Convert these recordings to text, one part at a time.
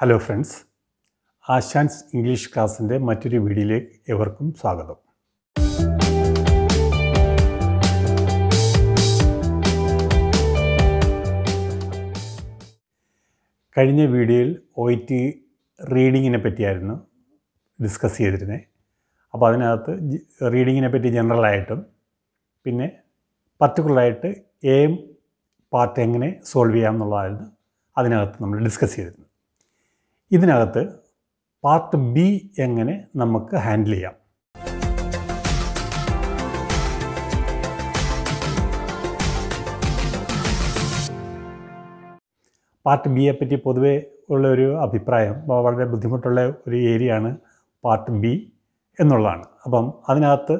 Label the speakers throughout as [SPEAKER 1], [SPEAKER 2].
[SPEAKER 1] hello friends ആശാൻസ് English ക്ലാസ്സിൻ്റെ മറ്റൊരു വീഡിയോയിലേക്ക് എവർക്കും സ്വാഗതം കഴിഞ്ഞ വീഡിയോയിൽ ഒ ടി റീഡിങ്ങിനെ പറ്റിയായിരുന്നു ഡിസ്കസ് ചെയ്തിരുന്നത് അപ്പോൾ അതിനകത്ത് റീഡിങ്ങിനെ പറ്റി ജനറലായിട്ടും പിന്നെ പർട്ടിക്കുലറായിട്ട് എം പാർട്ട് എങ്ങനെ സോൾവ് ചെയ്യാം അതിനകത്ത് നമ്മൾ ഡിസ്കസ് ചെയ്തിരുന്നത് ഇതിനകത്ത് പാർട്ട് ബി എങ്ങനെ നമുക്ക് ഹാൻഡിൽ ചെയ്യാം പാർട്ട് ബിയെ പറ്റി പൊതുവെ ഉള്ള ഒരു അഭിപ്രായം വളരെ ബുദ്ധിമുട്ടുള്ള ഒരു ഏരിയയാണ് പാർട്ട് ബി എന്നുള്ളതാണ് അപ്പം അതിനകത്ത്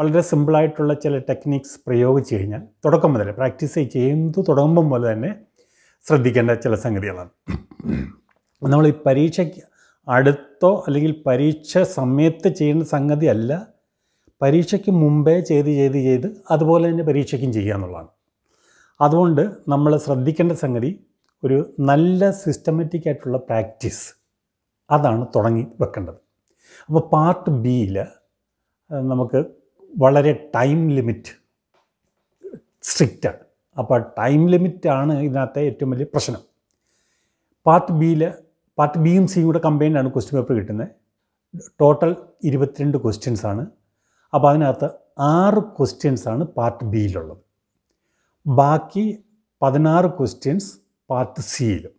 [SPEAKER 1] വളരെ സിമ്പിളായിട്ടുള്ള ചില ടെക്നിക്സ് പ്രയോഗിച്ച് കഴിഞ്ഞാൽ തുടക്കം മുതൽ പ്രാക്ടീസ് ചെയ്യുന്നത് തുടങ്ങുമ്പം പോലെ തന്നെ ശ്രദ്ധിക്കേണ്ട ചില സംഗതികളാണ് നമ്മൾ ഈ പരീക്ഷയ്ക്ക് അടുത്തോ അല്ലെങ്കിൽ പരീക്ഷ സമയത്ത് ചെയ്യേണ്ട അല്ല പരീക്ഷയ്ക്ക് മുമ്പേ ചെയ്ത് ചെയ്ത് ചെയ്ത് അതുപോലെ തന്നെ പരീക്ഷയ്ക്കും ചെയ്യുക എന്നുള്ളതാണ് അതുകൊണ്ട് നമ്മൾ ശ്രദ്ധിക്കേണ്ട സംഗതി ഒരു നല്ല സിസ്റ്റമാറ്റിക് ആയിട്ടുള്ള പ്രാക്ടീസ് അതാണ് തുടങ്ങി വെക്കേണ്ടത് അപ്പോൾ പാർട്ട് ബിയിൽ നമുക്ക് വളരെ ടൈം ലിമിറ്റ് സ്ട്രിക്റ്റാണ് അപ്പോൾ ടൈം ലിമിറ്റാണ് ഇതിനകത്തെ ഏറ്റവും വലിയ പ്രശ്നം പാർട്ട് ബിയിൽ പാർട്ട് ബിയും സിയുടെ കമ്പൈൻഡാണ് ക്വസ്റ്റ്യൻ പേപ്പർ കിട്ടുന്നത് ടോട്ടൽ ഇരുപത്തിരണ്ട് ക്വസ്റ്റ്യൻസ് ആണ് അപ്പോൾ അതിനകത്ത് ആറ് ക്വസ്റ്റ്യൻസ് ആണ് പാർട്ട് ബിയിലുള്ളത് ബാക്കി പതിനാറ് ക്വസ്റ്റ്യൻസ് പാർട്ട് സിയിലും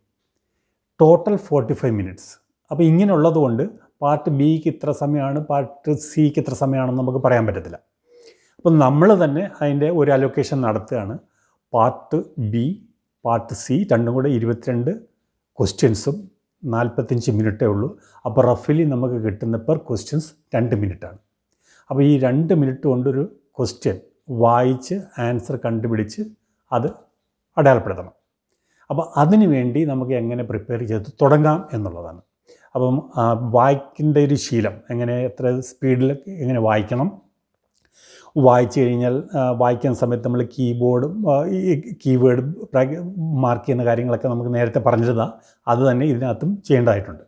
[SPEAKER 1] ടോട്ടൽ ഫോർട്ടി ഫൈവ് മിനിറ്റ്സ് അപ്പോൾ ഇങ്ങനെയുള്ളത് കൊണ്ട് പാർട്ട് ബിക്ക് ഇത്ര സമയമാണ് പാർട്ട് സിക്ക് ഇത്ര സമയമാണെന്ന് നമുക്ക് പറയാൻ പറ്റത്തില്ല അപ്പം നമ്മൾ തന്നെ അതിൻ്റെ ഒരു അലൊക്കേഷൻ നടത്തുകയാണ് പാർട്ട് ബി പാർട്ട് സി രണ്ടും കൂടെ ഇരുപത്തിരണ്ട് ക്വസ്റ്റ്യൻസും നാൽപ്പത്തഞ്ച് മിനിറ്റേ ഉള്ളൂ അപ്പോൾ റഫലി നമുക്ക് കിട്ടുന്ന പെർ ക്വസ്റ്റ്യൻസ് രണ്ട് മിനിറ്റാണ് അപ്പോൾ ഈ രണ്ട് മിനിറ്റ് കൊണ്ടൊരു ക്വസ്റ്റ്യൻ വായിച്ച് ആൻസർ കണ്ടുപിടിച്ച് അത് അടയാളപ്പെടുത്തണം അപ്പോൾ അതിനു വേണ്ടി നമുക്ക് എങ്ങനെ പ്രിപ്പയർ ചെയ്ത് തുടങ്ങാം എന്നുള്ളതാണ് അപ്പം വായിക്കേണ്ട ഒരു ശീലം എങ്ങനെ എത്ര സ്പീഡിൽ എങ്ങനെ വായിക്കണം വായിച്ചു കഴിഞ്ഞാൽ വായിക്കുന്ന സമയത്ത് നമ്മൾ കീബോർഡ് കീവേഡ് മാർക്ക് ചെയ്യുന്ന കാര്യങ്ങളൊക്കെ നമുക്ക് നേരത്തെ പറഞ്ഞിരുന്നാൽ അത് തന്നെ ഇതിനകത്തും ചെയ്യേണ്ടതായിട്ടുണ്ട്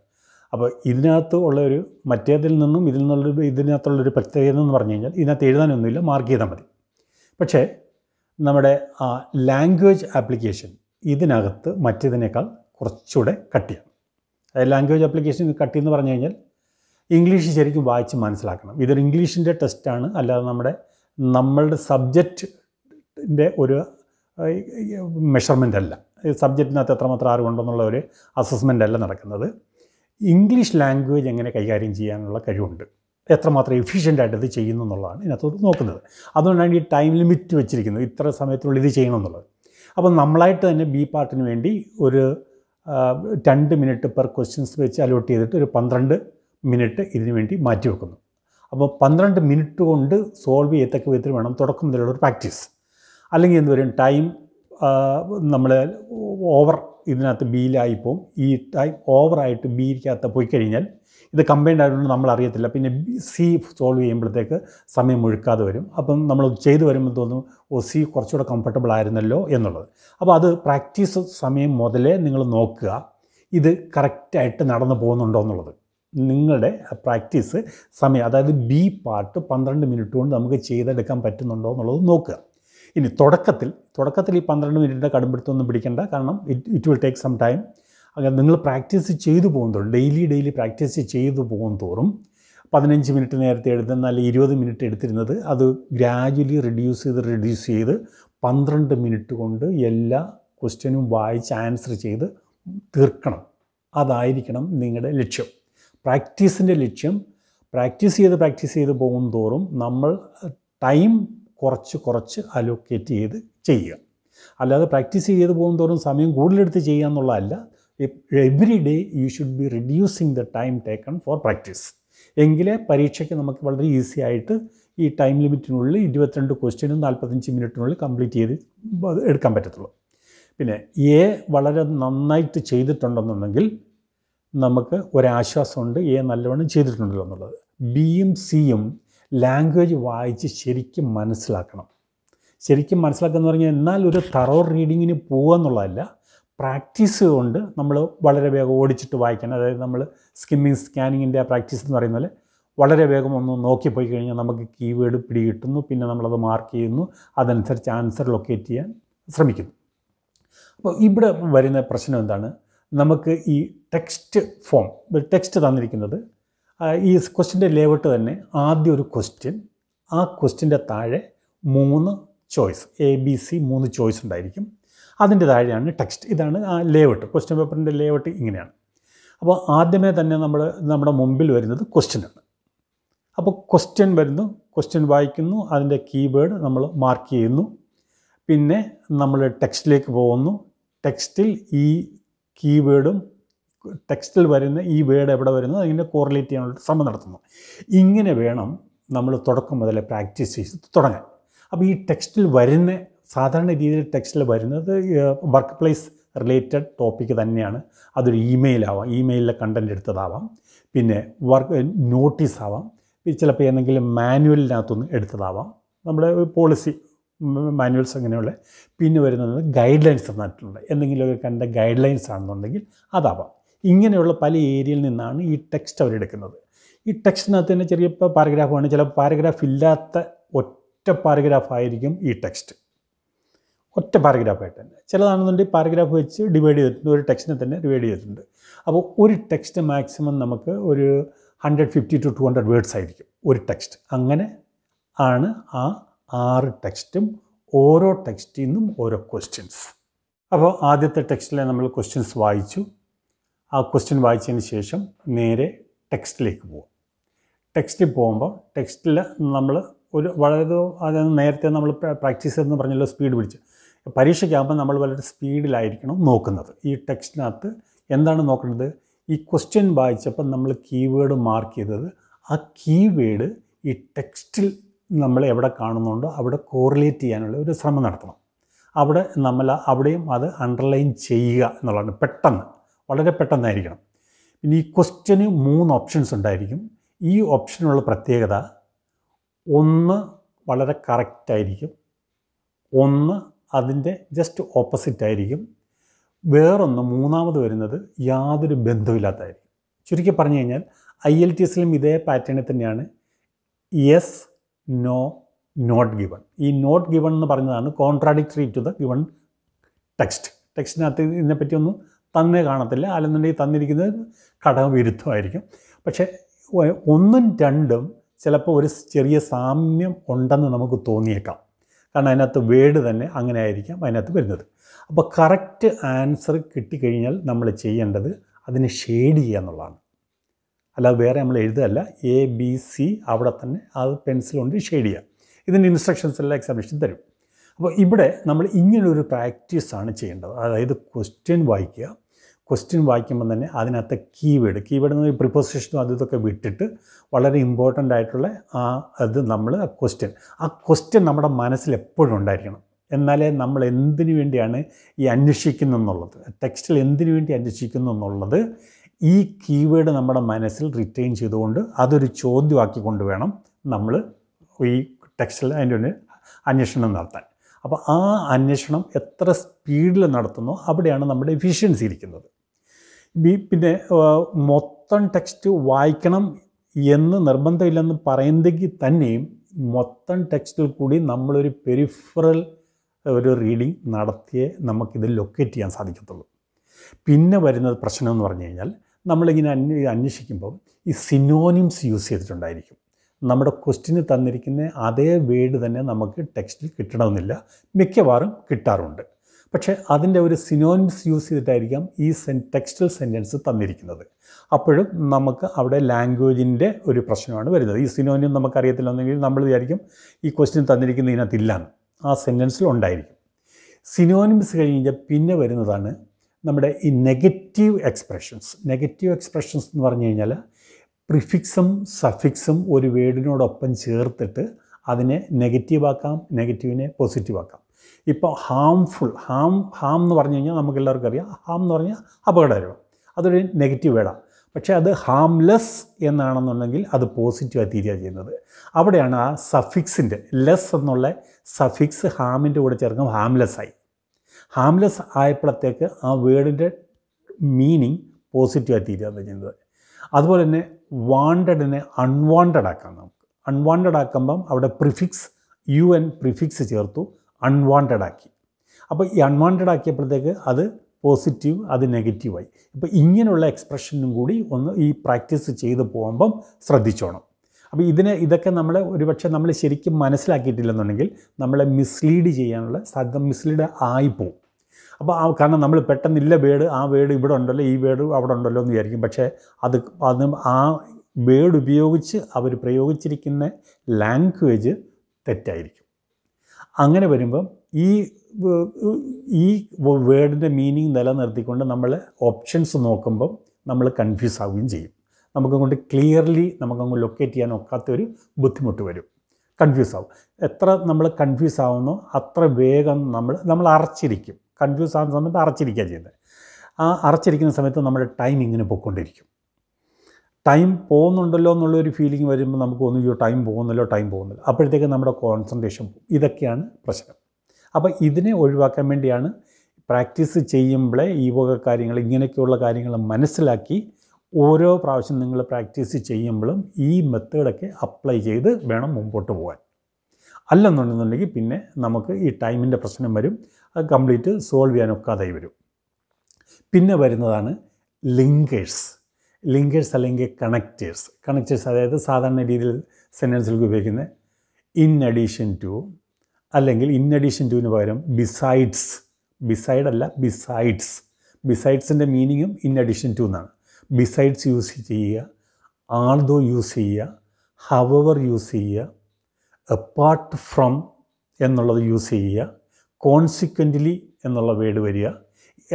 [SPEAKER 1] അപ്പോൾ ഇതിനകത്ത് ഉള്ളൊരു ഒരു മറ്റേതിൽ നിന്നും ഇതിൽ നിന്നുള്ളൊരു ഇതിനകത്തുള്ളൊരു പ്രത്യേകത എന്ന് പറഞ്ഞു കഴിഞ്ഞാൽ ഇതിനകത്ത് എഴുതാനൊന്നുമില്ല മാർക്ക് ചെയ്താൽ മതി പക്ഷേ നമ്മുടെ ലാംഗ്വേജ് ആപ്ലിക്കേഷൻ ഇതിനകത്ത് മറ്റേതിനേക്കാൾ കുറച്ചുകൂടെ കട്ടിയ അതായത് ലാംഗ്വേജ് ആപ്ലിക്കേഷൻ കട്ടി എന്ന് പറഞ്ഞു കഴിഞ്ഞാൽ ഇംഗ്ലീഷ് ശരിക്കും വായിച്ച് മനസ്സിലാക്കണം ഇതൊരു ഇംഗ്ലീഷിൻ്റെ ടെസ്റ്റാണ് അല്ലാതെ നമ്മുടെ നമ്മളുടെ സബ്ജക്റ്റിൻ്റെ ഒരു മെഷർമെൻ്റ് അല്ല സബ്ജക്റ്റിനകത്ത് എത്രമാത്രം അറിവുണ്ടെന്നുള്ള ഒരു അസസ്മെൻ്റ് അല്ല നടക്കുന്നത് ഇംഗ്ലീഷ് ലാംഗ്വേജ് എങ്ങനെ കൈകാര്യം ചെയ്യാനുള്ള കഴിവുണ്ട് എത്രമാത്രം എഫിഷ്യൻ്റായിട്ട് ഇത് ചെയ്യുന്നു എന്നുള്ളതാണ് ഇതിനകത്തോട്ട് നോക്കുന്നത് അതുകൊണ്ടാണ് ഈ ടൈം ലിമിറ്റ് വെച്ചിരിക്കുന്നത് ഇത്ര സമയത്തിനുള്ളിൽ ഇത് ചെയ്യണം എന്നുള്ളത് അപ്പോൾ നമ്മളായിട്ട് തന്നെ ബി പാർട്ടിന് വേണ്ടി ഒരു രണ്ട് മിനിറ്റ് പെർ ക്വസ്റ്റ്യൻസ് വെച്ച് അലോട്ട് ചെയ്തിട്ട് ഒരു പന്ത്രണ്ട് മിനിറ്റ് ഇതിനു വേണ്ടി മാറ്റി വെക്കുന്നു അപ്പോൾ പന്ത്രണ്ട് മിനിറ്റ് കൊണ്ട് സോൾവ് ചെയ്യത്തക്ക വിധത്തിൽ വേണം തുടക്കം മുതലുള്ളൊരു ഒരു പ്രാക്ടീസ് അല്ലെങ്കിൽ എന്ത് പറയും ടൈം നമ്മൾ ഓവർ ഇതിനകത്ത് ബിയിലായിപ്പോവും ഈ ടൈം ഓവറായിട്ട് ബിയിലേക്കകത്ത് പോയി കഴിഞ്ഞാൽ ഇത് കമ്പൈൻഡ് ആയതുകൊണ്ട് നമ്മൾ അറിയത്തില്ല പിന്നെ സി സോൾവ് ചെയ്യുമ്പോഴത്തേക്ക് സമയം ഒഴുക്കാതെ വരും അപ്പം നമ്മൾ ചെയ്തു വരുമ്പോൾ തോന്നും ഓ സി കുറച്ചുകൂടെ കംഫർട്ടബിൾ ആയിരുന്നല്ലോ എന്നുള്ളത് അപ്പോൾ അത് പ്രാക്ടീസ് സമയം മുതലേ നിങ്ങൾ നോക്കുക ഇത് കറക്റ്റായിട്ട് നടന്നു പോകുന്നുണ്ടോ എന്നുള്ളത് നിങ്ങളുടെ പ്രാക്ടീസ് സമയം അതായത് ബി പാർട്ട് പന്ത്രണ്ട് മിനിറ്റ് കൊണ്ട് നമുക്ക് ചെയ്തെടുക്കാൻ പറ്റുന്നുണ്ടോ എന്നുള്ളത് നോക്കുക ഇനി തുടക്കത്തിൽ തുടക്കത്തിൽ ഈ പന്ത്രണ്ട് മിനിറ്റിൻ്റെ കടുംപിടുത്തൊന്നും പിടിക്കേണ്ട കാരണം it it will take some time അങ്ങനെ നിങ്ങൾ പ്രാക്ടീസ് ചെയ്തു പോകുന്നതോറും ഡെയിലി ഡെയിലി പ്രാക്ടീസ് ചെയ്തു പോകും തോറും പതിനഞ്ച് മിനിറ്റ് നേരത്തെ എടുത്തിരുന്ന അല്ലെങ്കിൽ ഇരുപത് മിനിറ്റ് എടുത്തിരുന്നത് അത് ഗ്രാജുവലി റിഡ്യൂസ് ചെയ്ത് റിഡ്യൂസ് ചെയ്ത് പന്ത്രണ്ട് മിനിറ്റ് കൊണ്ട് എല്ലാ ക്വസ്റ്റ്യനും വായിച്ച് ആൻസർ ചെയ്ത് തീർക്കണം അതായിരിക്കണം നിങ്ങളുടെ ലക്ഷ്യം പ്രാക്ടീസിൻ്റെ ലക്ഷ്യം പ്രാക്ടീസ് ചെയ്ത് പ്രാക്ടീസ് ചെയ്ത് പോകും തോറും നമ്മൾ ടൈം കുറച്ച് കുറച്ച് അലോക്കേറ്റ് ചെയ്ത് ചെയ്യുക അല്ലാതെ പ്രാക്ടീസ് ചെയ്ത് പോകും തോറും സമയം കൂടുതലെടുത്ത് ചെയ്യുക എന്നുള്ളതല്ല every day you should be reducing the time taken for practice എങ്കിലേ പരീക്ഷയ്ക്ക് നമുക്ക് വളരെ ഈസി ആയിട്ട് ഈ ടൈം ലിമിറ്റിനുള്ളിൽ ഇരുപത്തിരണ്ട് ക്വസ്റ്റ്യനും നാൽപ്പത്തഞ്ച് മിനിറ്റിനുള്ളിൽ കംപ്ലീറ്റ് ചെയ്ത് എടുക്കാൻ പറ്റത്തുള്ളൂ പിന്നെ എ വളരെ നന്നായിട്ട് ചെയ്തിട്ടുണ്ടെന്നുണ്ടെങ്കിൽ നമുക്ക് ഒരാശ്വാസമുണ്ട് എ നല്ലവണ്ണം ചെയ്തിട്ടുണ്ടല്ലോ എന്നുള്ളത് ബിയും സിയും ലാംഗ്വേജ് വായിച്ച് ശരിക്കും മനസ്സിലാക്കണം ശരിക്കും മനസ്സിലാക്കുക എന്ന് പറഞ്ഞാൽ എന്നാൽ ഒരു തറോ റീഡിങ്ങിന് പോകുക എന്നുള്ളതല്ല പ്രാക്ടീസ് കൊണ്ട് നമ്മൾ വളരെ വേഗം ഓടിച്ചിട്ട് വായിക്കണം അതായത് നമ്മൾ സ്കിമ്മിങ് സ്കാനിങ്ങിൻ്റെ പ്രാക്ടീസ് എന്ന് പറയുന്ന പോലെ വളരെ വേഗം ഒന്ന് നോക്കിപ്പോയി കഴിഞ്ഞാൽ നമുക്ക് കീവേഡ് പിടികിട്ടുന്നു പിന്നെ നമ്മളത് മാർക്ക് ചെയ്യുന്നു അതനുസരിച്ച് ആൻസർ ലൊക്കേറ്റ് ചെയ്യാൻ ശ്രമിക്കുന്നു അപ്പോൾ ഇവിടെ വരുന്ന പ്രശ്നം എന്താണ് നമുക്ക് ഈ ടെക്സ്റ്റ് ഫോം ടെക്സ്റ്റ് തന്നിരിക്കുന്നത് ഈ ക്വസ്റ്റിൻ്റെ ലേവട്ട് തന്നെ ആദ്യം ഒരു ക്വസ്റ്റ്യൻ ആ ക്വസ്റ്റിൻ്റെ താഴെ മൂന്ന് ചോയ്സ് എ ബി സി മൂന്ന് ചോയ്സ് ഉണ്ടായിരിക്കും അതിൻ്റെ താഴെയാണ് ടെക്സ്റ്റ് ഇതാണ് ആ ലേവട്ട് ക്വസ്റ്റ്യൻ പേപ്പറിൻ്റെ ലേവട്ട് ഇങ്ങനെയാണ് അപ്പോൾ ആദ്യമേ തന്നെ നമ്മൾ നമ്മുടെ മുമ്പിൽ വരുന്നത് ക്വസ്റ്റ്യനാണ് അപ്പോൾ ക്വസ്റ്റ്യൻ വരുന്നു ക്വസ്റ്റ്യൻ വായിക്കുന്നു അതിൻ്റെ കീവേഡ് നമ്മൾ മാർക്ക് ചെയ്യുന്നു പിന്നെ നമ്മൾ ടെക്സ്റ്റിലേക്ക് പോകുന്നു ടെക്സ്റ്റിൽ ഈ കീവേഡും ടെക്സ്റ്റിൽ വരുന്ന ഈ വേർഡ് എവിടെ വരുന്നത് അതിൻ്റെ കോറിലേറ്റ് ചെയ്യാനുള്ള ശ്രമം നടത്തുന്നു ഇങ്ങനെ വേണം നമ്മൾ തുടക്കം മുതലേ പ്രാക്ടീസ് ചെയ്ത് തുടങ്ങാൻ അപ്പോൾ ഈ ടെക്സ്റ്റിൽ വരുന്ന സാധാരണ രീതിയിൽ ടെക്സ്റ്റിൽ വരുന്നത് വർക്ക് പ്ലേസ് റിലേറ്റഡ് ടോപ്പിക്ക് തന്നെയാണ് അതൊരു ഇമെയിലാവാം ഇമെയിലിലെ കണ്ടൻറ് എടുത്തതാവാം പിന്നെ വർക്ക് നോട്ടീസ് ആവാം ചിലപ്പോൾ ഏതെങ്കിലും മാനുവലിനകത്തുനിന്ന് എടുത്തതാവാം നമ്മുടെ പോളിസി മാനുവൽസ് അങ്ങനെയുള്ള പിന്നെ വരുന്നത് ഗൈഡ് ലൈൻസ് തന്നിട്ടുണ്ട് എന്തെങ്കിലുമൊക്കെ കണ്ട ഗൈഡ് ലൈൻസ് ആണെന്നുണ്ടെങ്കിൽ അതാവാം ഇങ്ങനെയുള്ള പല ഏരിയയിൽ നിന്നാണ് ഈ ടെക്സ്റ്റ് അവരെടുക്കുന്നത് ഈ ടെക്സ്റ്റിനകത്ത് തന്നെ ചെറിയ പാരഗ്രാഫാണ് ചില പാരഗ്രാഫ് ഇല്ലാത്ത ഒറ്റ പാരഗ്രാഫായിരിക്കും ഈ ടെക്സ്റ്റ് ഒറ്റ പാരഗ്രാഫായിട്ട് തന്നെ ചിലതാണെന്നുണ്ടെങ്കിൽ പാരഗ്രാഫ് വെച്ച് ഡിവൈഡ് ചെയ്തിട്ടുണ്ട് ഒരു ടെക്സ്റ്റിനെ തന്നെ ഡിവൈഡ് ചെയ്തിട്ടുണ്ട് അപ്പോൾ ഒരു ടെക്സ്റ്റ് മാക്സിമം നമുക്ക് ഒരു hundred fifty to two hundred words ആയിരിക്കും ഒരു ടെക്സ്റ്റ് അങ്ങനെ ആണ് ആ ആറ് ടെക്സ്റ്റും ഓരോ ടെക്സ്റ്റിൽ നിന്നും ഓരോ ക്വസ്റ്റ്യൻസ് അപ്പോൾ ആദ്യത്തെ ടെക്സ്റ്റിലെ നമ്മൾ ക്വസ്റ്റ്യൻസ് വായിച്ചു ആ ക്വസ്റ്റ്യൻ വായിച്ചതിന് ശേഷം നേരെ ടെക്സ്റ്റിലേക്ക് പോകും ടെക്സ്റ്റിൽ പോകുമ്പോൾ ടെക്സ്റ്റിൽ നമ്മൾ ഒരു വളരെ അതായത് നേരത്തെ നമ്മൾ പ്രാക്ടീസ് എന്ന് പറഞ്ഞല്ലോ സ്പീഡ് പിടിച്ച് പരീക്ഷയ്ക്കാകുമ്പോൾ നമ്മൾ വളരെ സ്പീഡിലായിരിക്കണം നോക്കുന്നത് ഈ ടെക്സ്റ്റിനകത്ത് എന്താണ് നോക്കേണ്ടത് ഈ ക്വസ്റ്റ്യൻ വായിച്ചപ്പോൾ നമ്മൾ കീവേഡ് മാർക്ക് ചെയ്തത് ആ കീവേഡ് ഈ ടെക്സ്റ്റിൽ നമ്മൾ എവിടെ കാണുന്നുണ്ടോ അവിടെ കോറിലേറ്റ് ചെയ്യാനുള്ള ഒരു ശ്രമം നടത്തണം അവിടെ നമ്മൾ അവിടെയും അത് അണ്ടർലൈൻ ചെയ്യുക എന്നുള്ളതാണ് പെട്ടെന്ന് വളരെ പെട്ടെന്നായിരിക്കണം പിന്നെ ഈ ക്വസ്റ്റ്യന് മൂന്ന് ഓപ്ഷൻസ് ഉണ്ടായിരിക്കും ഈ ഓപ്ഷനുള്ള പ്രത്യേകത ഒന്ന് വളരെ കറക്റ്റായിരിക്കും ഒന്ന് അതിൻ്റെ ജസ്റ്റ് ഓപ്പോസിറ്റ് ആയിരിക്കും വേറൊന്ന് മൂന്നാമത് വരുന്നത് യാതൊരു ബന്ധമില്ലാത്തതായിരിക്കും ചുരുക്കി പറഞ്ഞു കഴിഞ്ഞാൽ ഐ എൽ ടി എസിലും ഇതേ പാറ്റേണിൽ തന്നെയാണ് എസ് നോ നോട്ട് ഗിവൺ ഈ നോട്ട് ഗിവൺ എന്ന് പറഞ്ഞതാണ് contradictory to the given text ടെക്സ്റ്റിനകത്ത് ഇതിനെപ്പറ്റി ഒന്നും തന്നെ കാണത്തില്ല അല്ലെന്നുണ്ടെങ്കിൽ തന്നിരിക്കുന്നത് ഘടകവിരുദ്ധമായിരിക്കും പക്ഷേ ഒന്നും രണ്ടും ചിലപ്പോൾ ഒരു ചെറിയ സാമ്യം ഉണ്ടെന്ന് നമുക്ക് തോന്നിയേക്കാം കാരണം അതിനകത്ത് വേഡ് തന്നെ അങ്ങനെ ആയിരിക്കാം അതിനകത്ത് വരുന്നത് അപ്പോൾ കറക്റ്റ് ആൻസർ കിട്ടിക്കഴിഞ്ഞാൽ നമ്മൾ ചെയ്യേണ്ടത് അതിനെ ഷെയ്ഡ് ചെയ്യുക എന്നുള്ളതാണ് അല്ലാതെ വേറെ നമ്മൾ എഴുതുകയല്ല എ ബി സി അവിടെ തന്നെ അത് പെൻസിൽ കൊണ്ട് ഷെയ്ഡ് ചെയ്യുക ഇതിൻ്റെ ഇൻസ്ട്രക്ഷൻസ് എല്ലാം എക്സാമിനേഷൻ തരും അപ്പോൾ ഇവിടെ നമ്മൾ ഇങ്ങനൊരു പ്രാക്ടീസാണ് ചെയ്യേണ്ടത് അതായത് ക്വസ്റ്റ്യൻ വായിക്കുക ക്വസ്റ്റ്യൻ വായിക്കുമ്പോൾ തന്നെ അതിനകത്തെ കീവേഡ് കീവേഡ് എന്ന് പ്രിപ്പോസിഷനും അതും ഇതൊക്കെ വിട്ടിട്ട് വളരെ ഇമ്പോർട്ടൻ്റ് ആയിട്ടുള്ള ആ അത് നമ്മൾ ആ ക്വസ്റ്റ്യൻ ആ ക്വസ്റ്റ്യൻ നമ്മുടെ മനസ്സിൽ എപ്പോഴും ഉണ്ടായിരിക്കണം എന്നാലേ നമ്മൾ എന്തിനു വേണ്ടിയാണ് ഈ അന്വേഷിക്കുന്നു എന്നുള്ളത് ടെക്സ്റ്റിൽ എന്തിനു വേണ്ടി അന്വേഷിക്കുന്നു എന്നുള്ളത് ഈ കീവേഡ് നമ്മുടെ മനസ്സിൽ റിട്ടെയിൻ ചെയ്തുകൊണ്ട് അതൊരു ചോദ്യമാക്കിക്കൊണ്ട് വേണം നമ്മൾ ഈ ടെക്സ്റ്റിൽ അതിൻ്റെ ഒന്ന് അന്വേഷണം നടത്താൻ അപ്പോൾ ആ അന്വേഷണം എത്ര സ്പീഡിൽ നടത്തുന്നോ അവിടെയാണ് നമ്മുടെ എഫിഷ്യൻസി ഇരിക്കുന്നത് പിന്നെ മൊത്തം ടെക്സ്റ്റ് വായിക്കണം എന്ന് നിർബന്ധമില്ലെന്ന് പറയുന്നെങ്കിൽ തന്നെയും മൊത്തം ടെക്സ്റ്റിൽ കൂടി നമ്മളൊരു പെരിഫറൽ ഒരു റീഡിങ് നടത്തിയേ നമുക്കിത് ലൊക്കേറ്റ് ചെയ്യാൻ സാധിക്കത്തുള്ളൂ പിന്നെ വരുന്നത് പ്രശ്നം എന്ന് പറഞ്ഞു കഴിഞ്ഞാൽ നമ്മളിങ്ങനെ അന്വ അന്വേഷിക്കുമ്പം ഈ സിനോനിംസ് യൂസ് ചെയ്തിട്ടുണ്ടായിരിക്കും നമ്മുടെ ക്വസ്റ്റിന് തന്നിരിക്കുന്ന അതേ വേഡ് തന്നെ നമുക്ക് ടെക്സ്റ്റിൽ കിട്ടണമെന്നില്ല മിക്കവാറും കിട്ടാറുണ്ട് പക്ഷേ അതിൻ്റെ ഒരു സിനോനിംസ് യൂസ് ചെയ്തിട്ടായിരിക്കാം ഈ സെൻ ടെക്സ്റ്റൽ സെൻറ്റൻസ് തന്നിരിക്കുന്നത് അപ്പോഴും നമുക്ക് അവിടെ ലാംഗ്വേജിൻ്റെ ഒരു പ്രശ്നമാണ് വരുന്നത് ഈ സിനോനിയം നമുക്കറിയത്തില്ലെന്നെങ്കിൽ നമ്മൾ വിചാരിക്കും ഈ ക്വസ്റ്റ്യൻ ഇല്ലാന്ന് ആ സെൻറ്റൻസിൽ ഉണ്ടായിരിക്കും സിനോനിംസ് കഴിഞ്ഞാൽ പിന്നെ വരുന്നതാണ് നമ്മുടെ ഈ നെഗറ്റീവ് എക്സ്പ്രഷൻസ് നെഗറ്റീവ് എക്സ്പ്രഷൻസ് എന്ന് പറഞ്ഞു കഴിഞ്ഞാൽ പ്രിഫിക്സും സഫിക്സും ഒരു വേർഡിനോടൊപ്പം ചേർത്തിട്ട് അതിനെ നെഗറ്റീവാക്കാം നെഗറ്റീവിനെ പോസിറ്റീവാക്കാം ഇപ്പോൾ ഹാംഫുൾ ഹാം ഹാം എന്ന് പറഞ്ഞു കഴിഞ്ഞാൽ നമുക്ക് എല്ലാവർക്കും അറിയാം ഹാം എന്ന് പറഞ്ഞാൽ അപകടകരമാണ് അതൊരു നെഗറ്റീവ് വേർഡാണ് പക്ഷേ അത് ഹാംലെസ് എന്നാണെന്നുണ്ടെങ്കിൽ അത് പോസിറ്റീവായി തീരുക ചെയ്യുന്നത് അവിടെയാണ് ആ സഫിക്സിൻ്റെ ലെസ് എന്നുള്ള സഫിക്സ് ഹാമിൻ്റെ കൂടെ ചേർക്കുമ്പോൾ ഹാംലെസ് ആയി ഹാംലെസ് ആയപ്പോഴത്തേക്ക് ആ വേർഡിൻ്റെ മീനിങ് പോസിറ്റീവായി തീരുകയാണ് ചെയ്യുന്നത് അതുപോലെ തന്നെ വാണ്ടഡിനെ അൺവാണ്ടഡ് ആക്കാം നമുക്ക് അൺവാണ്ടഡ് ആക്കുമ്പം അവിടെ പ്രിഫിക്സ് യു എൻ പ്രിഫിക്സ് ചേർത്തു അൺവാണ്ടഡ് ആക്കി അപ്പോൾ ഈ അൺവാണ്ടഡ് ആക്കിയപ്പോഴത്തേക്ക് അത് പോസിറ്റീവ് അത് നെഗറ്റീവായി ഇപ്പോൾ ഇങ്ങനെയുള്ള എക്സ്പ്രഷനും കൂടി ഒന്ന് ഈ പ്രാക്ടീസ് ചെയ്ത് പോകുമ്പം ശ്രദ്ധിച്ചോണം അപ്പോൾ ഇതിനെ ഇതൊക്കെ നമ്മൾ ഒരുപക്ഷെ നമ്മൾ ശരിക്കും മനസ്സിലാക്കിയിട്ടില്ലെന്നുണ്ടെങ്കിൽ നമ്മളെ മിസ്ലീഡ് ചെയ്യാനുള്ള സാധ്യത മിസ്ലീഡ് ആയിപ്പോവും അപ്പോൾ ആ കാരണം നമ്മൾ പെട്ടെന്നില്ല വേർഡ് ആ വേർഡ് ഇവിടെ ഉണ്ടല്ലോ ഈ വേർഡ് അവിടെ ഉണ്ടല്ലോ എന്ന് വിചാരിക്കും പക്ഷേ അത് അത് ആ വേർഡ് ഉപയോഗിച്ച് അവർ പ്രയോഗിച്ചിരിക്കുന്ന ലാംഗ്വേജ് തെറ്റായിരിക്കും അങ്ങനെ വരുമ്പം ഈ ഈ വേർഡിൻ്റെ മീനിങ് നിലനിർത്തിക്കൊണ്ട് നമ്മൾ ഓപ്ഷൻസ് നോക്കുമ്പം നമ്മൾ കൺഫ്യൂസ് ആവുകയും ചെയ്യും നമുക്കങ്ങോട്ട് ക്ലിയർലി നമുക്കങ്ങ് ലൊക്കേറ്റ് ചെയ്യാൻ ഒക്കാത്ത ഒരു ബുദ്ധിമുട്ട് വരും കൺഫ്യൂസ് ആവും എത്ര നമ്മൾ കൺഫ്യൂസ് ആവുന്നോ അത്ര വേഗം നമ്മൾ നമ്മൾ അറച്ചിരിക്കും കൺഫ്യൂസ് ആകുന്ന സമയത്ത് അറച്ചിരിക്കുക ചെയ്യുന്നത് ആ അറച്ചിരിക്കുന്ന സമയത്ത് നമ്മുടെ ടൈം ഇങ്ങനെ പൊയ്ക്കൊണ്ടിരിക്കും ടൈം പോകുന്നുണ്ടല്ലോ എന്നുള്ളൊരു ഫീലിംഗ് വരുമ്പോൾ നമുക്ക് ഒന്നും ടൈം പോകുന്നല്ലോ ടൈം പോകുന്നില്ല അപ്പോഴത്തേക്ക് നമ്മുടെ കോൺസെൻട്രേഷൻ പോകും ഇതൊക്കെയാണ് പ്രശ്നം അപ്പോൾ ഇതിനെ ഒഴിവാക്കാൻ വേണ്ടിയാണ് പ്രാക്ടീസ് ചെയ്യുമ്പോഴേ ഈ വക കാര്യങ്ങൾ ഇങ്ങനെയൊക്കെയുള്ള കാര്യങ്ങൾ മനസ്സിലാക്കി ഓരോ പ്രാവശ്യം നിങ്ങൾ പ്രാക്ടീസ് ചെയ്യുമ്പോഴും ഈ മെത്തേഡൊക്കെ അപ്ലൈ ചെയ്ത് വേണം മുമ്പോട്ട് പോകാൻ അല്ലെന്നുണ്ടെന്നുണ്ടെങ്കിൽ പിന്നെ നമുക്ക് ഈ ടൈമിൻ്റെ പ്രശ്നം വരും അത് കംപ്ലീറ്റ് സോൾവ് ചെയ്യാനൊക്കെ ഒക്കാതായി വരും പിന്നെ വരുന്നതാണ് ലിങ്കേഴ്സ് ലിങ്കേഴ്സ് അല്ലെങ്കിൽ കണക്റ്റേഴ്സ് കണക്റ്റേഴ്സ് അതായത് സാധാരണ രീതിയിൽ സെൻറ്റൻസിലേക്ക് ഉപയോഗിക്കുന്ന ഇൻ അഡീഷൻ ടു അല്ലെങ്കിൽ ഇൻ അഡീഷൻ ടുവിന് പകരം ബിസൈഡ്സ് ബിസൈഡ് അല്ല ബിസൈഡ്സ് ബിസൈഡ്സിൻ്റെ മീനിങ്ങും ഇൻ അഡീഷൻ ടു എന്നാണ് ബിസൈഡ്സ് യൂസ് ചെയ്യുക ആൾദോ യൂസ് ചെയ്യുക ഹവവർ യൂസ് ചെയ്യുക അപ്പാർട്ട് ഫ്രം എന്നുള്ളത് യൂസ് ചെയ്യുക കോൺസിക്വൻ്റ്ലി എന്നുള്ള വേർഡ് വരിക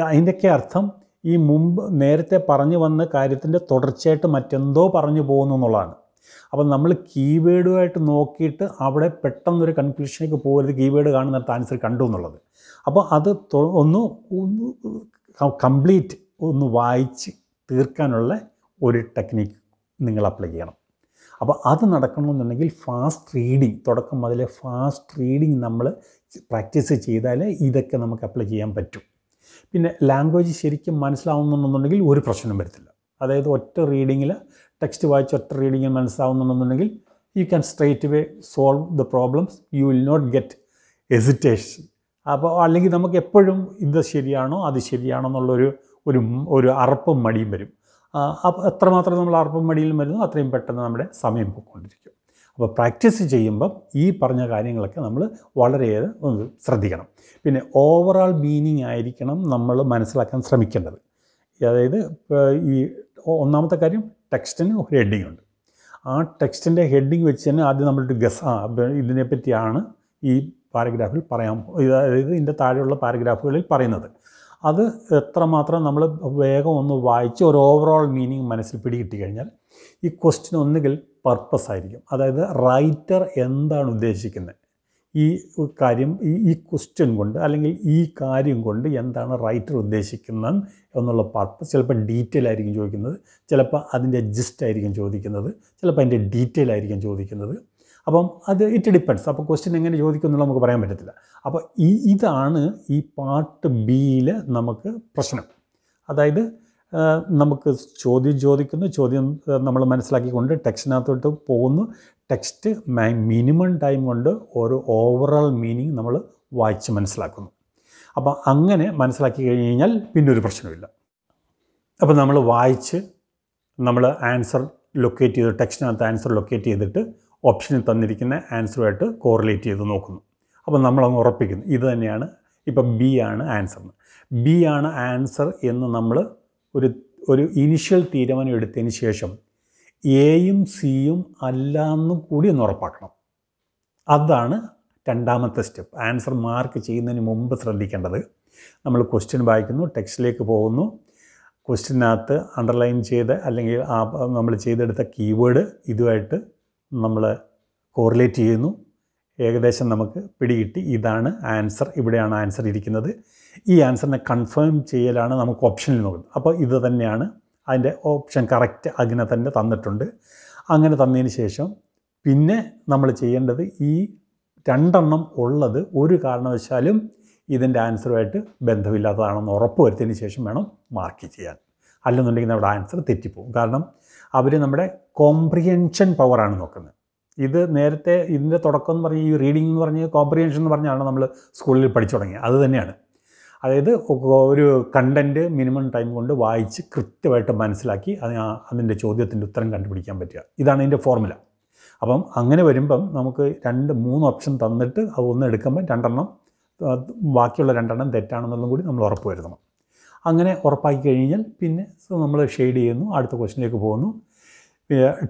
[SPEAKER 1] അതിൻ്റെയൊക്കെ അർത്ഥം ഈ മുമ്പ് നേരത്തെ പറഞ്ഞു വന്ന കാര്യത്തിൻ്റെ തുടർച്ചയായിട്ട് മറ്റെന്തോ പറഞ്ഞു പോകുന്നു എന്നുള്ളതാണ് അപ്പം നമ്മൾ കീവേഡുമായിട്ട് നോക്കിയിട്ട് അവിടെ പെട്ടെന്നൊരു കൺക്ലൂഷനിലേക്ക് പോകരുത് കീവേഡ് കാണുന്നിടത്ത് ആൻസർ കണ്ടു എന്നുള്ളത് അപ്പോൾ അത് ഒന്ന് കംപ്ലീറ്റ് ഒന്ന് വായിച്ച് തീർക്കാനുള്ള ഒരു ടെക്നിക്ക് നിങ്ങൾ അപ്ലൈ ചെയ്യണം അപ്പോൾ അത് നടക്കണമെന്നുണ്ടെങ്കിൽ ഫാസ്റ്റ് റീഡിങ് തുടക്കം മുതലേ ഫാസ്റ്റ് റീഡിങ് നമ്മൾ പ്രാക്ടീസ് ചെയ്താൽ ഇതൊക്കെ നമുക്ക് അപ്ലൈ ചെയ്യാൻ പറ്റും പിന്നെ ലാംഗ്വേജ് ശരിക്കും മനസ്സിലാവുന്നുണ്ടെന്നുണ്ടെങ്കിൽ ഒരു പ്രശ്നം വരത്തില്ല അതായത് ഒറ്റ റീഡിങ്ങിൽ ടെക്സ്റ്റ് വായിച്ച് ഒറ്റ റീഡിങ്ങിൽ മനസ്സിലാവുന്നുണ്ടെന്നുണ്ടെങ്കിൽ you can straight way solve the problems you will not get hesitation അപ്പോൾ അല്ലെങ്കിൽ നമുക്ക് എപ്പോഴും ഇത് ശരിയാണോ അത് ശരിയാണോ എന്നുള്ളൊരു ഒരു ഒരു അറപ്പും മടിയും വരും എത്രമാത്രം നമ്മൾ അർപ്പം മടിയിൽ വരുന്നു അത്രയും പെട്ടെന്ന് നമ്മുടെ സമയം പോയിക്കൊണ്ടിരിക്കും അപ്പോൾ പ്രാക്ടീസ് ചെയ്യുമ്പം ഈ പറഞ്ഞ കാര്യങ്ങളൊക്കെ നമ്മൾ വളരെയേറെ ഒന്ന് ശ്രദ്ധിക്കണം പിന്നെ ഓവറാൾ മീനിങ് ആയിരിക്കണം നമ്മൾ മനസ്സിലാക്കാൻ ശ്രമിക്കേണ്ടത് അതായത് ഈ ഒന്നാമത്തെ കാര്യം ടെക്സ്റ്റിന് ഒരു ഹെഡിങ് ഉണ്ട് ആ ടെക്സ്റ്റിൻ്റെ ഹെഡിങ് വെച്ച് തന്നെ ആദ്യം നമ്മളൊരു ഗസ ഇതിനെപ്പറ്റിയാണ് ഈ പാരഗ്രാഫിൽ പറയാൻ അതായത് ഇതിൻ്റെ താഴെയുള്ള പാരഗ്രാഫുകളിൽ പറയുന്നത് അത് എത്രമാത്രം നമ്മൾ വേഗം ഒന്ന് വായിച്ച് ഒരു ഓവറോൾ മീനിങ് മനസ്സിൽ പിടികിട്ടി കഴിഞ്ഞാൽ ഈ ക്വസ്റ്റ്യൻ ഒന്നുകിൽ പർപ്പസ് ആയിരിക്കും അതായത് റൈറ്റർ എന്താണ് ഉദ്ദേശിക്കുന്നത് ഈ കാര്യം ഈ ഈ ക്വസ്റ്റ്യൻ കൊണ്ട് അല്ലെങ്കിൽ ഈ കാര്യം കൊണ്ട് എന്താണ് റൈറ്റർ ഉദ്ദേശിക്കുന്നത് എന്നുള്ള പർപ്പസ് ചിലപ്പോൾ ഡീറ്റെയിൽ ആയിരിക്കും ചോദിക്കുന്നത് ചിലപ്പോൾ അതിൻ്റെ ജിസ്റ്റ് ആയിരിക്കും ചോദിക്കുന്നത് ചിലപ്പോൾ അതിൻ്റെ ഡീറ്റെയിൽ ആയിരിക്കും ചോദിക്കുന്നത് അപ്പം അത് ഇറ്റ് ഡിപ്പെൻസ് അപ്പോൾ ക്വസ്റ്റ്യൻ എങ്ങനെ ചോദിക്കും എന്നുള്ളത് നമുക്ക് പറയാൻ പറ്റത്തില്ല അപ്പോൾ ഈ ഇതാണ് ഈ പാർട്ട് ബിയിൽ നമുക്ക് പ്രശ്നം അതായത് നമുക്ക് ചോദ്യം ചോദിക്കുന്നു ചോദ്യം നമ്മൾ മനസ്സിലാക്കിക്കൊണ്ട് ടെക്സ്റ്റിനകത്തോട്ട് പോകുന്നു ടെക്സ്റ്റ് മിനിമം ടൈം കൊണ്ട് ഒരു ഓവറോൾ മീനിങ് നമ്മൾ വായിച്ച് മനസ്സിലാക്കുന്നു അപ്പോൾ അങ്ങനെ മനസ്സിലാക്കി കഴിഞ്ഞ് കഴിഞ്ഞാൽ പിന്നെ ഒരു പ്രശ്നമില്ല അപ്പോൾ നമ്മൾ വായിച്ച് നമ്മൾ ആൻസർ ലൊക്കേറ്റ് ചെയ്ത് ടെക്സ്റ്റിനകത്ത് ആൻസർ ലൊക്കേറ്റ് ചെയ്തിട്ട് ഓപ്ഷനിൽ തന്നിരിക്കുന്ന ആൻസറുമായിട്ട് കോറിലേറ്റ് ചെയ്ത് നോക്കുന്നു അപ്പോൾ നമ്മളങ്ങ് ഉറപ്പിക്കുന്നു ഇത് തന്നെയാണ് ഇപ്പോൾ ബി ആണ് ആൻസർ ബി ആണ് ആൻസർ എന്ന് നമ്മൾ ഒരു ഒരു ഇനിഷ്യൽ തീരുമാനം എടുത്തതിന് ശേഷം എയും സിയും അല്ലാന്നും കൂടി ഒന്ന് ഉറപ്പാക്കണം അതാണ് രണ്ടാമത്തെ സ്റ്റെപ്പ് ആൻസർ മാർക്ക് ചെയ്യുന്നതിന് മുമ്പ് ശ്രദ്ധിക്കേണ്ടത് നമ്മൾ ക്വസ്റ്റ്യൻ വായിക്കുന്നു ടെക്സ്റ്റിലേക്ക് പോകുന്നു ക്വസ്റ്റ്യനകത്ത് അണ്ടർലൈൻ ചെയ്ത് അല്ലെങ്കിൽ ആ നമ്മൾ ചെയ്തെടുത്ത കീവേഡ് ഇതുമായിട്ട് നമ്മൾ കോറിലേറ്റ് ചെയ്യുന്നു ഏകദേശം നമുക്ക് പിടികിട്ടി ഇതാണ് ആൻസർ ഇവിടെയാണ് ആൻസർ ഇരിക്കുന്നത് ഈ ആൻസറിനെ കൺഫേം ചെയ്യലാണ് നമുക്ക് ഓപ്ഷനിൽ നോക്കുന്നത് അപ്പോൾ ഇത് തന്നെയാണ് അതിൻ്റെ ഓപ്ഷൻ കറക്റ്റ് അതിനെ തന്നെ തന്നിട്ടുണ്ട് അങ്ങനെ തന്നതിന് ശേഷം പിന്നെ നമ്മൾ ചെയ്യേണ്ടത് ഈ രണ്ടെണ്ണം ഉള്ളത് ഒരു കാരണവശാലും ഇതിൻ്റെ ആൻസറുമായിട്ട് ബന്ധമില്ലാത്തതാണെന്ന് ഉറപ്പ് വരുത്തിയതിന് ശേഷം വേണം മാർക്ക് ചെയ്യാൻ അല്ലെന്നുണ്ടെങ്കിൽ നമ്മുടെ ആൻസർ തെറ്റിപ്പോകും കാരണം അവർ നമ്മുടെ കോംപ്രിയൻഷൻ പവറാണ് നോക്കുന്നത് ഇത് നേരത്തെ ഇതിൻ്റെ തുടക്കം എന്ന് പറഞ്ഞാൽ ഈ റീഡിംഗ് എന്ന് പറഞ്ഞ് കോംപ്രിയൻഷൻ എന്ന് പറഞ്ഞാണ് നമ്മൾ സ്കൂളിൽ പഠിച്ചു തുടങ്ങിയത് അത് തന്നെയാണ് അതായത് ഒരു കണ്ടൻറ്റ് മിനിമം ടൈം കൊണ്ട് വായിച്ച് കൃത്യമായിട്ട് മനസ്സിലാക്കി അതിന് അതിൻ്റെ ചോദ്യത്തിൻ്റെ ഉത്തരം കണ്ടുപിടിക്കാൻ പറ്റുക ഇതാണ് അതിൻ്റെ ഫോർമുല അപ്പം അങ്ങനെ വരുമ്പം നമുക്ക് രണ്ട് മൂന്ന് ഓപ്ഷൻ തന്നിട്ട് അത് ഒന്ന് എടുക്കുമ്പോൾ രണ്ടെണ്ണം ബാക്കിയുള്ള രണ്ടെണ്ണം തെറ്റാണെന്നുള്ളതും കൂടി നമ്മൾ ഉറപ്പ് വരുത്തണം അങ്ങനെ ഉറപ്പാക്കി കഴിഞ്ഞാൽ പിന്നെ നമ്മൾ ഷെയ്ഡ് ചെയ്യുന്നു അടുത്ത ക്വസ്റ്റിനിലേക്ക് പോകുന്നു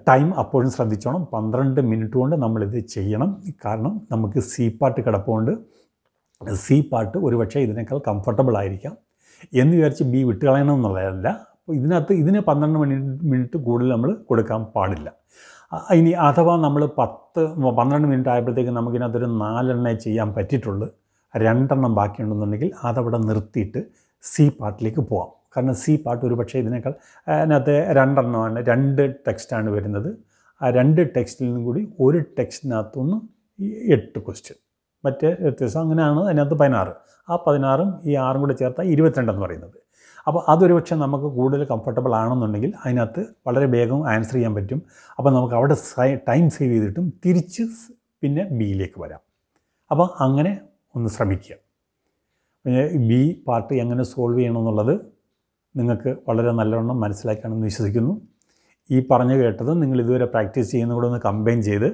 [SPEAKER 1] ടൈം അപ്പോഴും ശ്രദ്ധിച്ചോണം പന്ത്രണ്ട് മിനിറ്റ് കൊണ്ട് നമ്മളിത് ചെയ്യണം കാരണം നമുക്ക് സി പാട്ട് കിടപ്പുണ്ട് സി പാട്ട് ഒരുപക്ഷെ ഇതിനേക്കാൾ കംഫർട്ടബിൾ ആയിരിക്കാം എന്ന് വിചാരിച്ച് ബി വിട്ട് കളയണം എന്നുള്ളതല്ല അപ്പോൾ ഇതിനകത്ത് ഇതിന് പന്ത്രണ്ട് മിനിറ്റ് മിനിറ്റ് കൂടുതൽ നമ്മൾ കൊടുക്കാൻ പാടില്ല ഇനി അഥവാ നമ്മൾ പത്ത് പന്ത്രണ്ട് മിനിറ്റ് ആയപ്പോഴത്തേക്ക് നമുക്കിതിനകത്തൊരു നാലെണ്ണേ ചെയ്യാൻ പറ്റിയിട്ടുള്ളൂ രണ്ടെണ്ണം ബാക്കിയുണ്ടെന്നുണ്ടെങ്കിൽ അതവിടെ നിർത്തിയിട്ട് സി പാർട്ടിലേക്ക് പോവാം കാരണം സി പാർട്ട് ഒരു പക്ഷേ ഇതിനേക്കാൾ അതിനകത്ത് രണ്ടെണ്ണമാണ് രണ്ട് ടെക്സ്റ്റാണ് വരുന്നത് ആ രണ്ട് ടെക്സ്റ്റിൽ നിന്നും കൂടി ഒരു ടെക്സ്റ്റിനകത്തുനിന്ന് എട്ട് ക്വസ്റ്റ്യൻ മറ്റേ വ്യത്യസ്തം അങ്ങനെയാണ് അതിനകത്ത് പതിനാറ് ആ പതിനാറും ഈ ആറും കൂടെ ചേർത്താൽ ഇരുപത്തിരണ്ടെന്ന് പറയുന്നത് അപ്പോൾ അതൊരു പക്ഷേ നമുക്ക് കൂടുതൽ കംഫർട്ടബിൾ ആണെന്നുണ്ടെങ്കിൽ അതിനകത്ത് വളരെ വേഗം ആൻസർ ചെയ്യാൻ പറ്റും അപ്പോൾ നമുക്ക് അവിടെ ടൈം സേവ് ചെയ്തിട്ടും തിരിച്ച് പിന്നെ ബിയിലേക്ക് വരാം അപ്പോൾ അങ്ങനെ ഒന്ന് ശ്രമിക്കുക പിന്നെ ബി പാർട്ട് എങ്ങനെ സോൾവ് ചെയ്യണമെന്നുള്ളത് നിങ്ങൾക്ക് വളരെ നല്ലവണ്ണം മനസ്സിലാക്കണമെന്ന് വിശ്വസിക്കുന്നു ഈ പറഞ്ഞു കേട്ടത് നിങ്ങൾ ഇതുവരെ പ്രാക്ടീസ് ചെയ്യുന്ന കൂടെ ഒന്ന് കമ്പൈൻ ചെയ്ത്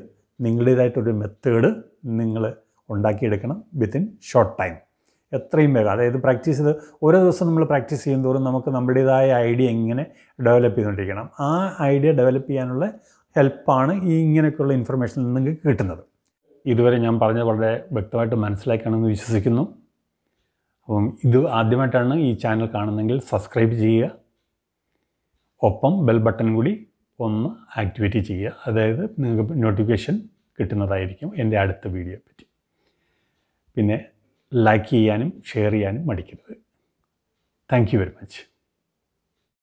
[SPEAKER 1] നിങ്ങളുടേതായിട്ടൊരു മെത്തേഡ് നിങ്ങൾ ഉണ്ടാക്കിയെടുക്കണം വിത്തിൻ ഷോർട്ട് ടൈം എത്രയും വേഗം അതായത് പ്രാക്ടീസ് ചെയ്ത് ഓരോ ദിവസം നമ്മൾ പ്രാക്ടീസ് ചെയ്യുന്നതോറും നമുക്ക് നമ്മുടേതായ ഐഡിയ എങ്ങനെ ഡെവലപ്പ് ചെയ്തുകൊണ്ടിരിക്കണം ആ ഐഡിയ ഡെവലപ്പ് ചെയ്യാനുള്ള ഹെൽപ്പാണ് ഈ ഇങ്ങനെയൊക്കെയുള്ള ഇൻഫർമേഷൻ നിങ്ങൾക്ക് കിട്ടുന്നത് ഇതുവരെ ഞാൻ പറഞ്ഞത് വളരെ വ്യക്തമായിട്ട് മനസ്സിലാക്കണമെന്ന് വിശ്വസിക്കുന്നു അപ്പം ഇത് ആദ്യമായിട്ടാണ് ഈ ചാനൽ കാണുന്നതെങ്കിൽ സബ്സ്ക്രൈബ് ചെയ്യുക ഒപ്പം ബെൽ ബട്ടൺ കൂടി ഒന്ന് ആക്ടിവേറ്റ് ചെയ്യുക അതായത് നിങ്ങൾക്ക് നോട്ടിഫിക്കേഷൻ കിട്ടുന്നതായിരിക്കും എൻ്റെ അടുത്ത വീഡിയോ പറ്റി പിന്നെ ലൈക്ക് ചെയ്യാനും ഷെയർ ചെയ്യാനും മടിക്കരുത് താങ്ക് വെരി മച്ച്